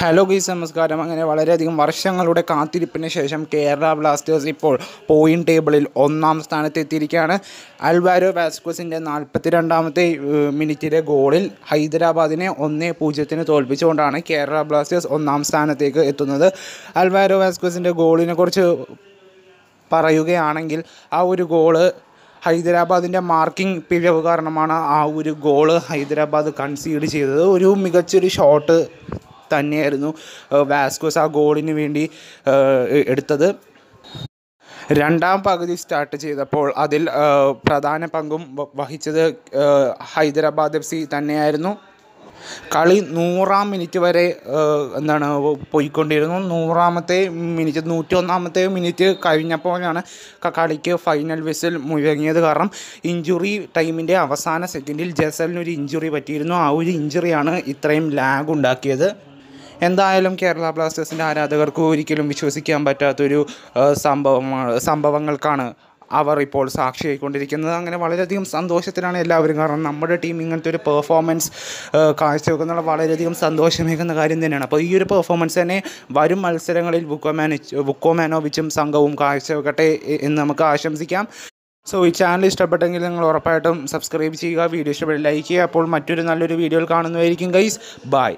hello ഗീസ് നമസ്കാരം അങ്ങനെ വളരെയധികം വർഷങ്ങളുടെ കാത്തിരിപ്പിന് ശേഷം കേരള ബ്ലാസ്റ്റേഴ്സ് ഇപ്പോൾ പോയിൻറ്റ് ടേബിളിൽ ഒന്നാം സ്ഥാനത്തെത്തിയിരിക്കുകയാണ് അൽവാരോ വാസ്കോസിൻ്റെ നാൽപ്പത്തി രണ്ടാമത്തെ മിനിറ്റിലെ ഗോളിൽ ഹൈദരാബാദിനെ ഒന്നേ പൂജ്യത്തിന് തോൽപ്പിച്ചുകൊണ്ടാണ് കേരള ബ്ലാസ്റ്റേഴ്സ് ഒന്നാം സ്ഥാനത്തേക്ക് എത്തുന്നത് അൽവാരോ വാസ്കോസിൻ്റെ ഗോളിനെക്കുറിച്ച് പറയുകയാണെങ്കിൽ ആ ഒരു ഗോള് ഹൈദരാബാദിൻ്റെ മാർക്കിംഗ് പിഴവ് കാരണമാണ് ആ ഒരു ഗോള് ഹൈദരാബാദ് കൺസീഡ് ചെയ്തത് ഒരു മികച്ചൊരു ഷോട്ട് തന്നെയായിരുന്നു വാസ്കോസ് ആ ഗോളിന് വേണ്ടി എടുത്തത് രണ്ടാം പകുതി സ്റ്റാർട്ട് ചെയ്തപ്പോൾ അതിൽ പ്രധാന പങ്കും വഹിച്ചത് ഹൈദരാബാദ് എഫ് സി തന്നെയായിരുന്നു കളി നൂറാം മിനിറ്റ് വരെ എന്താണ് പോയിക്കൊണ്ടിരുന്നു നൂറാമത്തെ മിനിറ്റ് നൂറ്റി ഒന്നാമത്തെ മിനിറ്റ് കഴിഞ്ഞപ്പോഴാണ് കളിക്ക് ഫൈനൽ വിസിൽ മുഴങ്ങിയത് കാരണം ഇഞ്ചുറി ടൈമിൻ്റെ അവസാന സെക്കൻഡിൽ ജസലിനൊരു ഇഞ്ചുറി പറ്റിയിരുന്നു ആ ഒരു ഇഞ്ചുറിയാണ് ഇത്രയും ലാഗ് ഉണ്ടാക്കിയത് എന്തായാലും കേരള ബ്ലാസ്റ്റേഴ്സിൻ്റെ ആരാധകർക്ക് ഒരിക്കലും വിശ്വസിക്കാൻ പറ്റാത്തൊരു സംഭവമാണ് സംഭവങ്ങൾക്കാണ് അവർ ഇപ്പോൾ സാക്ഷിയായിക്കൊണ്ടിരിക്കുന്നത് അങ്ങനെ വളരെയധികം സന്തോഷത്തിലാണ് എല്ലാവരും കാരണം നമ്മുടെ ടീം ഇങ്ങനത്തെ ഒരു പെർഫോമൻസ് കാഴ്ചവെക്കുന്നുള്ള വളരെയധികം സന്തോഷമേകുന്ന കാര്യം തന്നെയാണ് അപ്പോൾ ഈ ഒരു പെർഫോമൻസ് തന്നെ വരും മത്സരങ്ങളിൽ വുക്കോമാനിച്ച് വുക്കോമാനോവിച്ചും സംഘവും കാഴ്ചവെക്കട്ടെ എന്ന് നമുക്ക് ആശംസിക്കാം സോ ഈ ചാനൽ ഇഷ്ടപ്പെട്ടെങ്കിൽ നിങ്ങൾ ഉറപ്പായിട്ടും സബ്സ്ക്രൈബ് ചെയ്യുക വീഡിയോ ഇഷ്ടപ്പെട്ട് ലൈക്ക് ചെയ്യുക അപ്പോൾ മറ്റൊരു നല്ലൊരു വീഡിയോയിൽ കാണുന്നതായിരിക്കും ഗൈസ് ബൈ